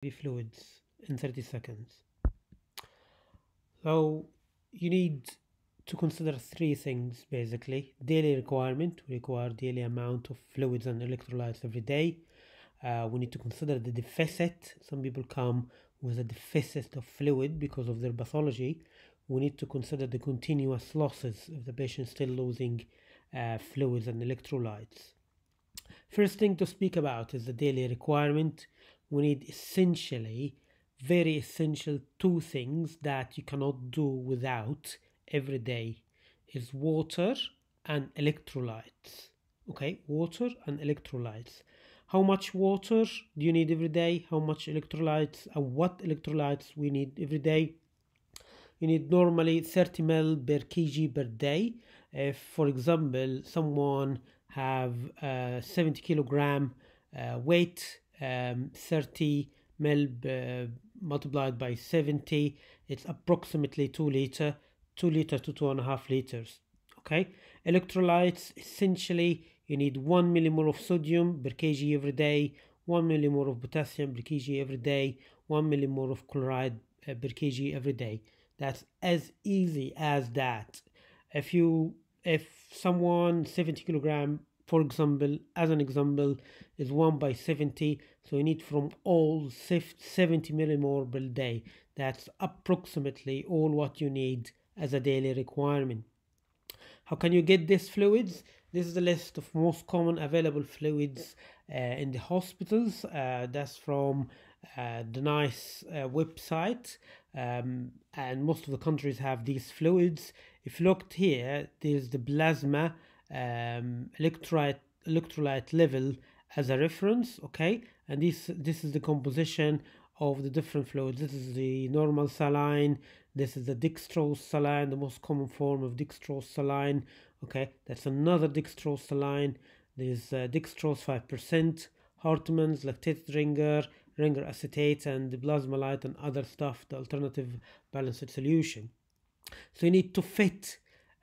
the fluids in 30 seconds. So you need to consider three things basically daily requirement we require daily amount of fluids and electrolytes every day uh, we need to consider the deficit some people come with a deficit of fluid because of their pathology we need to consider the continuous losses if the patient is still losing uh, fluids and electrolytes first thing to speak about is the daily requirement we need essentially very essential two things that you cannot do without every day is water and electrolytes okay water and electrolytes how much water do you need every day how much electrolytes and what electrolytes we need every day you need normally 30 ml per kg per day if for example someone have uh, 70 kilogram uh, weight um, 30 mil uh, multiplied by 70 it's approximately 2 liter 2 liter to 2.5 liters okay electrolytes essentially you need 1 millimole of sodium per kg every day 1 millimole of potassium per kg every day 1 millimole of chloride uh, per kg every day that's as easy as that if you if someone 70 kilogram for example as an example is 1 by 70 so you need from all 70 millimole per day that's approximately all what you need as a daily requirement how can you get these fluids this is the list of most common available fluids uh, in the hospitals uh, that's from uh, the nice uh, website um, and most of the countries have these fluids if you looked here there's the plasma um, electrolyte electrolyte level as a reference okay and this this is the composition of the different fluids this is the normal saline this is the dextrose saline the most common form of dextrose saline okay that's another dextrose saline there's uh, dextrose 5% hartmann's lactate ringer ringer acetate and the plasma and other stuff the alternative balanced solution so you need to fit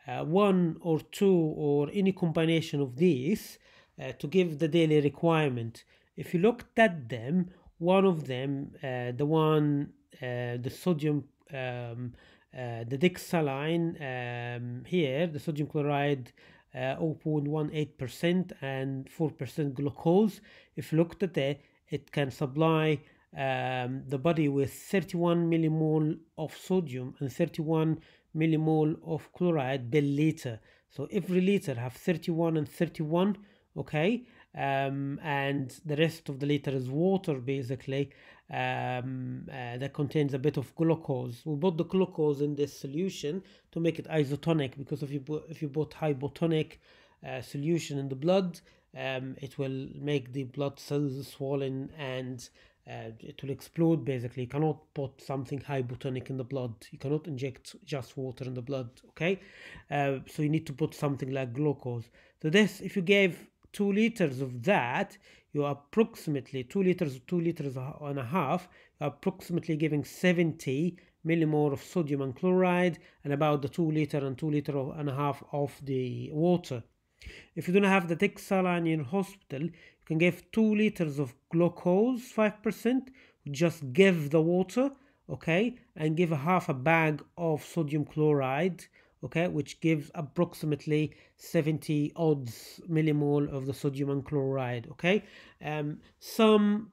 uh, one or two or any combination of these uh, to give the daily requirement. If you looked at them, one of them, uh, the one, uh, the sodium, um, uh, the dexaline um, here, the sodium chloride uh, 0.18% and 4% glucose, if you looked at it, it can supply um, the body with 31 millimole of sodium and 31 millimole of chloride per liter so every liter have 31 and 31 okay um, and the rest of the liter is water basically um, uh, that contains a bit of glucose we put the glucose in this solution to make it isotonic because if you put, if you put hypotonic uh, solution in the blood um, it will make the blood cells swollen and uh, it will explode basically. You cannot put something hypotonic in the blood. You cannot inject just water in the blood, okay? Uh, so you need to put something like glucose. So this, if you gave two liters of that, you are approximately two liters, two liters and a half, approximately giving 70 millimole of sodium and chloride and about the two liter and two liter and a half of the water. If you don't have the Dexalan in hospital, you can give 2 liters of glucose, 5%. Just give the water, okay, and give a half a bag of sodium chloride, okay, which gives approximately 70 odds millimole of the sodium and chloride, okay. Um, some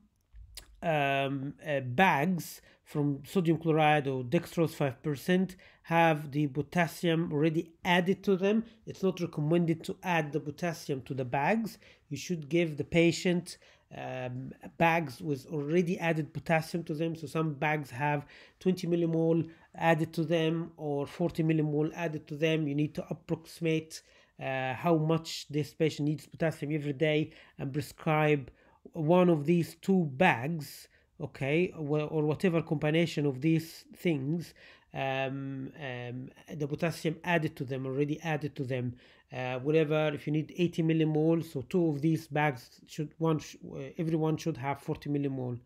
um, uh, bags from sodium chloride or dextrose 5% have the potassium already added to them. It's not recommended to add the potassium to the bags. You should give the patient um, bags with already added potassium to them. So some bags have 20 millimole added to them or 40 millimole added to them. You need to approximate uh, how much this patient needs potassium every day and prescribe one of these two bags okay or whatever combination of these things um, um, the potassium added to them already added to them uh, whatever if you need 80 millimoles so two of these bags should one sh uh, everyone should have 40 millimole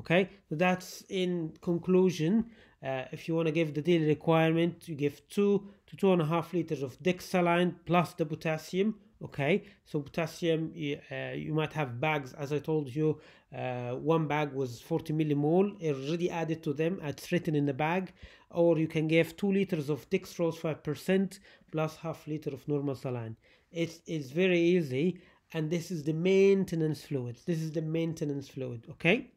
okay so that's in conclusion uh, if you want to give the daily requirement you give two to two and a half liters of dexaline plus the potassium okay so potassium uh, you might have bags as i told you uh, one bag was 40 millimole already added to them it's written in the bag or you can give two liters of dextrose 5% plus half liter of normal saline it's, it's very easy and this is the maintenance fluid this is the maintenance fluid okay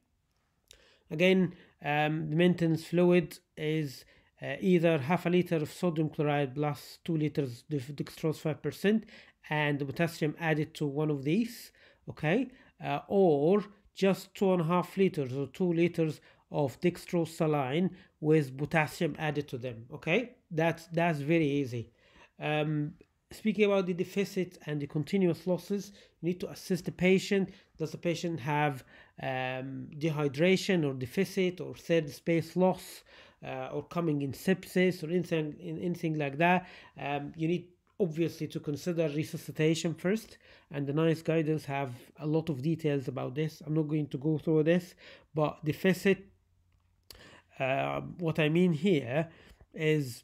again um, the maintenance fluid is uh, either half a liter of sodium chloride plus two liters of dextrose 5% and the potassium added to one of these okay uh, or just two and a half liters or two liters of dextrose saline with potassium added to them okay that's that's very easy um, speaking about the deficit and the continuous losses you need to assist the patient does the patient have um, dehydration or deficit or third space loss uh, or coming in sepsis or anything anything like that um, you need obviously to consider resuscitation first and the nice guidance have a lot of details about this i'm not going to go through this but deficit uh, um, what i mean here is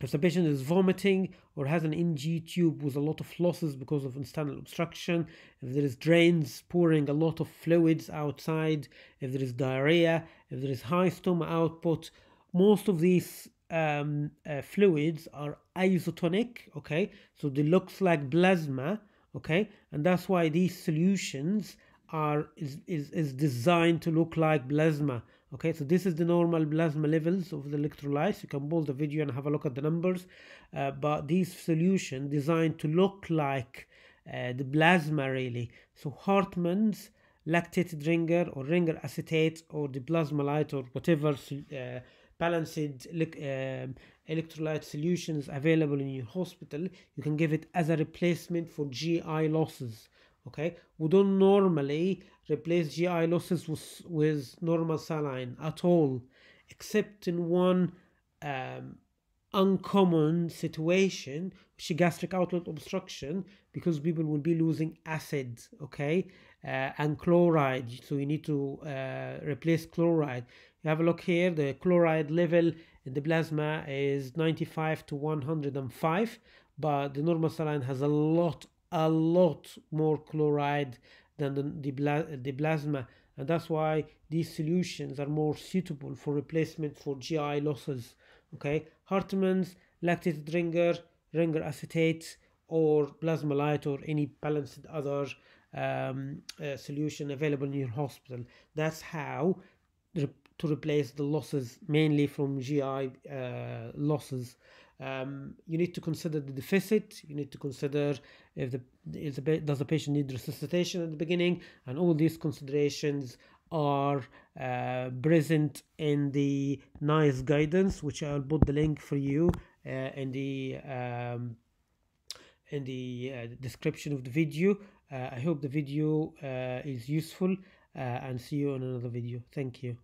if the patient is vomiting or has an ng tube with a lot of losses because of internal obstruction if there is drains pouring a lot of fluids outside if there is diarrhea if there is high stomach output most of these um, uh, fluids are isotonic, okay? So they looks like plasma, okay? And that's why these solutions are is, is, is designed to look like plasma, okay? So this is the normal plasma levels of the electrolytes. You can pause the video and have a look at the numbers. Uh, but these solutions designed to look like uh, the plasma really. So Hartmann's lactated ringer or ringer acetate or the plasma light or whatever uh, balanced um, electrolyte solutions available in your hospital you can give it as a replacement for GI losses okay we don't normally replace GI losses with, with normal saline at all except in one um, uncommon situation which is gastric outlet obstruction because people will be losing acid okay uh, and chloride. So you need to uh, replace chloride. You have a look here, the chloride level in the plasma is 95 to 105, but the normal saline has a lot, a lot more chloride than the, the, the plasma and that's why these solutions are more suitable for replacement for GI losses. Okay, Hartmann's, lactate ringer, ringer acetate, or plasma light, or any balanced other um, uh, solution available in your hospital. That's how re- to replace the losses mainly from GI uh, losses. Um, you need to consider the deficit. You need to consider if the, the does the patient need resuscitation at the beginning, and all these considerations are uh, present in the NICE guidance, which I'll put the link for you uh, in the um, in the uh, description of the video. Uh, I hope the video uh, is useful uh, and see you on another video. Thank you.